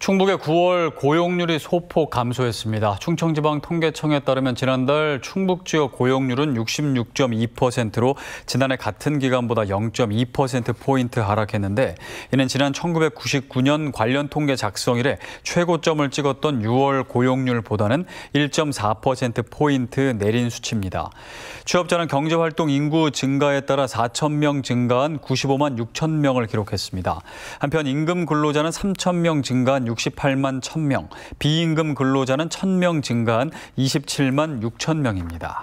충북의 9월 고용률이 소폭 감소했습니다. 충청지방통계청에 따르면 지난달 충북 지역 고용률은 66.2%로 지난해 같은 기간보다 0.2%포인트 하락했는데 이는 지난 1999년 관련 통계 작성 일에 최고점을 찍었던 6월 고용률보다는 1.4%포인트 내린 수치입니다. 취업자는 경제활동 인구 증가에 따라 4천 명 증가한 95만 6천 명을 기록했습니다. 한편 임금 근로자는 3천 명 증가한 68만 1000명, 비임금 근로자는 1000명 증가한 27만 6000명입니다.